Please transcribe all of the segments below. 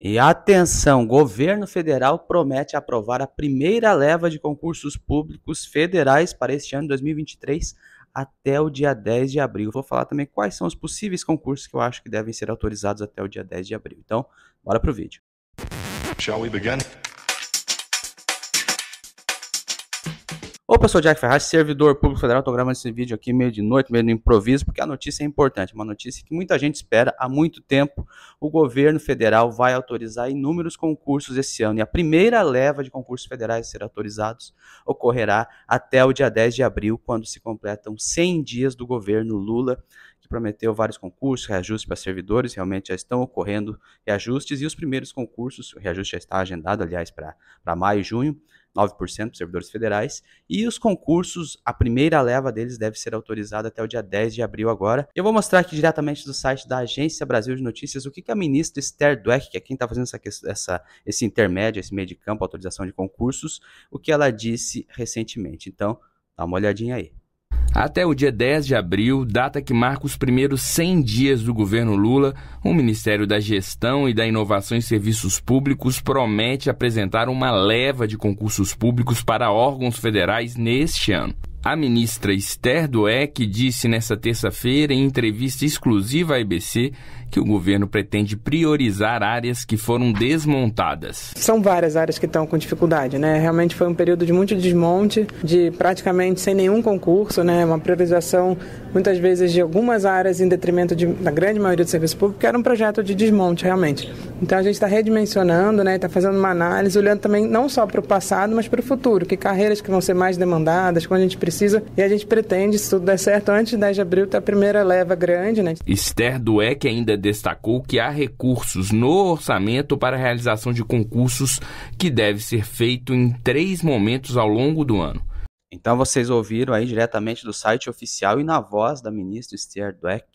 E atenção, governo federal promete aprovar a primeira leva de concursos públicos federais para este ano 2023 até o dia 10 de abril. Vou falar também quais são os possíveis concursos que eu acho que devem ser autorizados até o dia 10 de abril. Então, bora pro vídeo. Shall we begin? Opa, eu sou o Jack Ferraz, servidor público federal. Estou gravando esse vídeo aqui meio de noite, meio no improviso, porque a notícia é importante. Uma notícia que muita gente espera há muito tempo. O governo federal vai autorizar inúmeros concursos esse ano. E a primeira leva de concursos federais a ser autorizados ocorrerá até o dia 10 de abril, quando se completam 100 dias do governo Lula, que prometeu vários concursos, reajustes para servidores. Realmente já estão ocorrendo reajustes. E os primeiros concursos, o reajuste já está agendado, aliás, para maio e junho 9% servidores federais. E os concursos, a primeira leva deles deve ser autorizada até o dia 10 de abril agora. Eu vou mostrar aqui diretamente do site da Agência Brasil de Notícias o que, que a ministra Esther Dweck, que é quem está fazendo essa, essa, esse intermédio, esse meio de campo, autorização de concursos, o que ela disse recentemente. Então, dá uma olhadinha aí. Até o dia 10 de abril, data que marca os primeiros 100 dias do governo Lula, o Ministério da Gestão e da Inovação em Serviços Públicos promete apresentar uma leva de concursos públicos para órgãos federais neste ano. A ministra Esther Dueck disse nesta terça-feira, em entrevista exclusiva à ABC, que o governo pretende priorizar áreas que foram desmontadas. São várias áreas que estão com dificuldade, né? Realmente foi um período de muito desmonte, de praticamente sem nenhum concurso, né? Uma priorização muitas vezes de algumas áreas em detrimento de, da grande maioria do serviço público, que era um projeto de desmonte realmente. Então a gente está redimensionando, né? Está fazendo uma análise, olhando também não só para o passado, mas para o futuro, que carreiras que vão ser mais demandadas, quando a gente precisa e a gente pretende, se tudo der certo, antes de 10 de abril ter a primeira leva grande. Né? Esther Dueck ainda destacou que há recursos no orçamento para a realização de concursos que deve ser feito em três momentos ao longo do ano. Então vocês ouviram aí diretamente do site oficial e na voz da ministra Esther Dweck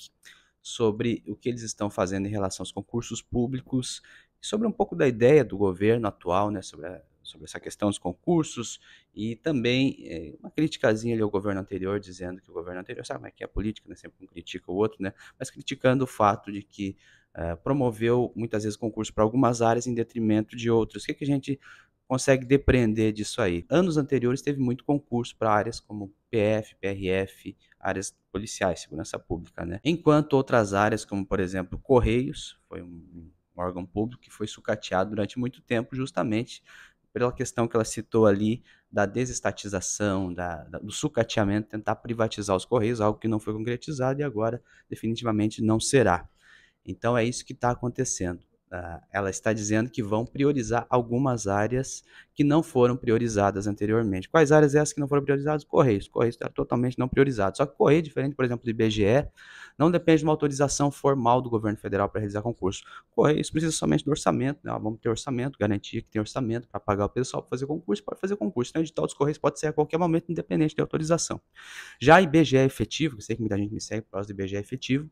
sobre o que eles estão fazendo em relação aos concursos públicos, sobre um pouco da ideia do governo atual, né, sobre a sobre essa questão dos concursos e também é, uma criticazinha ao governo anterior, dizendo que o governo anterior, sabe, é que é a política, né, sempre um critica o outro, né, mas criticando o fato de que é, promoveu muitas vezes concursos para algumas áreas em detrimento de outras. O que, que a gente consegue depreender disso aí? Anos anteriores teve muito concurso para áreas como PF, PRF, áreas policiais, segurança pública, né? Enquanto outras áreas, como por exemplo Correios, foi um órgão público que foi sucateado durante muito tempo justamente pela questão que ela citou ali da desestatização, da, da, do sucateamento, tentar privatizar os Correios, algo que não foi concretizado e agora definitivamente não será. Então é isso que está acontecendo. Ah, ela está dizendo que vão priorizar algumas áreas que não foram priorizadas anteriormente. Quais áreas essas que não foram priorizadas? Correios. Correios está totalmente não priorizado. Só que Correio, é diferente, por exemplo, do IBGE, não depende de uma autorização formal do governo federal para realizar concurso. Correios precisa somente do orçamento, né? vamos ter orçamento, garantia que tem orçamento para pagar o pessoal para fazer concurso, pode fazer concurso. Então, o edital dos Correios pode ser a qualquer momento, independente de autorização. Já IBGE efetivo, que sei que muita gente me segue por causa do IBGE efetivo,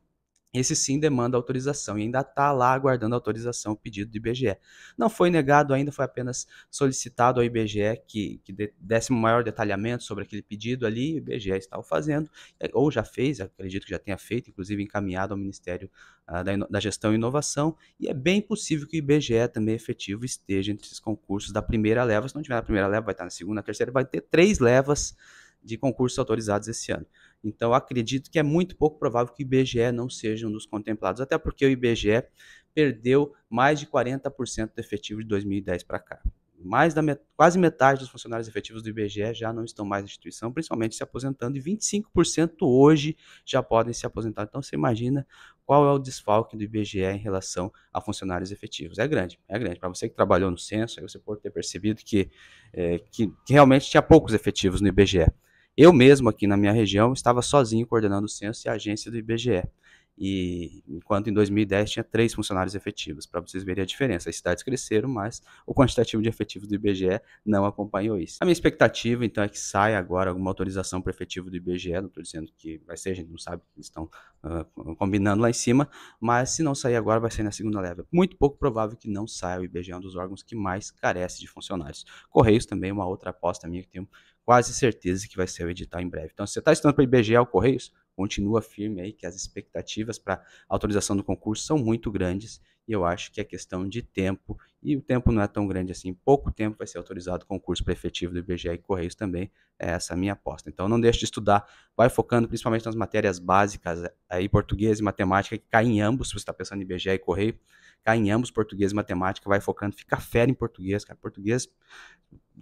esse sim demanda autorização e ainda está lá aguardando autorização o pedido do IBGE. Não foi negado ainda, foi apenas solicitado ao IBGE que, que desse um maior detalhamento sobre aquele pedido ali, o IBGE está o fazendo, é, ou já fez, acredito que já tenha feito, inclusive encaminhado ao Ministério ah, da, da, Gestão e Inovação, e é bem possível que o IBGE também efetivo esteja entre esses concursos da primeira leva, se não tiver na primeira leva, vai estar na segunda, na terceira, vai ter três levas de concursos autorizados esse ano. Então, acredito que é muito pouco provável que o IBGE não seja um dos contemplados, até porque o IBGE perdeu mais de 40% do efetivo de 2010 para cá. Mais da met quase metade dos funcionários efetivos do IBGE já não estão mais na instituição, principalmente se aposentando, e 25% hoje já podem se aposentar. Então você imagina qual é o desfalque do IBGE em relação a funcionários efetivos. É grande, é grande. Para você que trabalhou no censo, aí você pode ter percebido que, é, que, que realmente tinha poucos efetivos no IBGE. Eu mesmo aqui na minha região estava sozinho coordenando o censo e a agência do IBGE. E enquanto em 2010 tinha três funcionários efetivos, para vocês verem a diferença. As cidades cresceram, mas o quantitativo de efetivos do IBGE não acompanhou isso. A minha expectativa, então, é que saia agora alguma autorização para efetivo do IBGE. Não estou dizendo que vai ser, a gente não sabe o que estão uh, ah, combinando lá em cima, mas se não sair agora, vai sair na segunda leva. Muito pouco provável que não saia. O IBGE é um dos órgãos que mais carece de funcionários. Correios também é uma outra aposta minha que tem quase certeza que vai ser o edital em breve. Então, se você está estudando para o IBGE ou Correios, continua firme aí que as expectativas para autorização do concurso são muito grandes e eu acho que é questão de tempo e o tempo não é tão grande assim. Pouco tempo vai ser autorizado o concurso para efetivo do IBGE e Correios também, é essa a minha aposta. Então não deixe de estudar, vai focando principalmente nas matérias básicas, é, aí português e matemática, que cai em ambos, se você está pensando em IBGE e Correio, cai em ambos, português e matemática, vai focando, fica fera em português, cara, português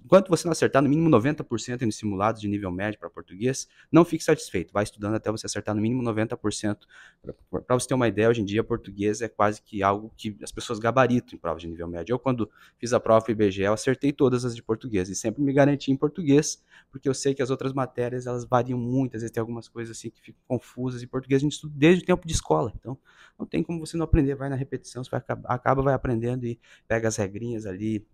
Enquanto você não acertar no mínimo 90% nos simulados de nível médio para português, não fique satisfeito. Vai estudando até você acertar no mínimo 90%. Para você ter uma ideia, hoje em dia, português é quase que algo que as pessoas gabaritam em provas de nível médio. Eu, quando fiz a prova IBGE, eu acertei todas as de português e sempre me garanti em português, porque eu sei que as outras matérias elas variam muito. Às vezes tem algumas coisas assim que ficam confusas. E português a gente estuda desde o tempo de escola. Então, não tem como você não aprender. Vai na repetição, você vai, acaba vai aprendendo e pega as regrinhas ali,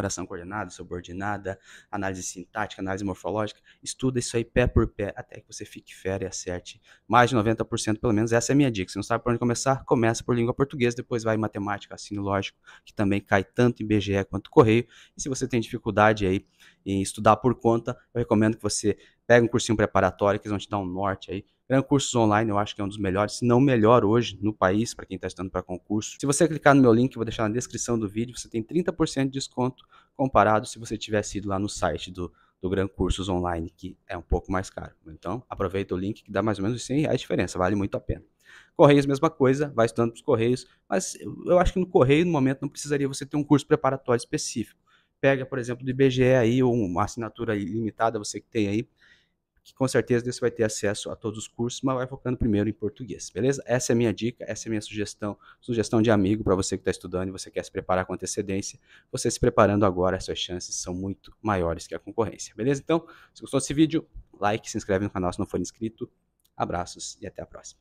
oração coordenada, subordinada, análise sintática, análise morfológica, estuda isso aí pé por pé, até que você fique fera e acerte mais de 90%, pelo menos essa é a minha dica. Se não sabe por onde começar, começa por língua portuguesa, depois vai em matemática, assino lógico, que também cai tanto em BGE quanto correio. E se você tem dificuldade aí em estudar por conta, eu recomendo que você pegue um cursinho preparatório, que eles vão te dar um norte aí Gran Cursos Online, eu acho que é um dos melhores, se não melhor hoje no país, para quem está estudando para concurso. Se você clicar no meu link, eu vou deixar na descrição do vídeo, você tem 30% de desconto comparado se você tivesse ido lá no site do, do Gran Cursos Online, que é um pouco mais caro. Então, aproveita o link que dá mais ou menos 100 reais de diferença, vale muito a pena. Correios, mesma coisa, vai estudando para os Correios, mas eu acho que no Correio, no momento, não precisaria você ter um curso preparatório específico. Pega, por exemplo, do IBGE aí, ou uma assinatura limitada, você que tem aí, que com certeza você vai ter acesso a todos os cursos, mas vai focando primeiro em português, beleza? Essa é a minha dica, essa é a minha sugestão, sugestão de amigo para você que está estudando e você quer se preparar com antecedência. Você se preparando agora, suas chances são muito maiores que a concorrência, beleza? Então, se gostou desse vídeo, like, se inscreve no canal se não for inscrito. Abraços e até a próxima.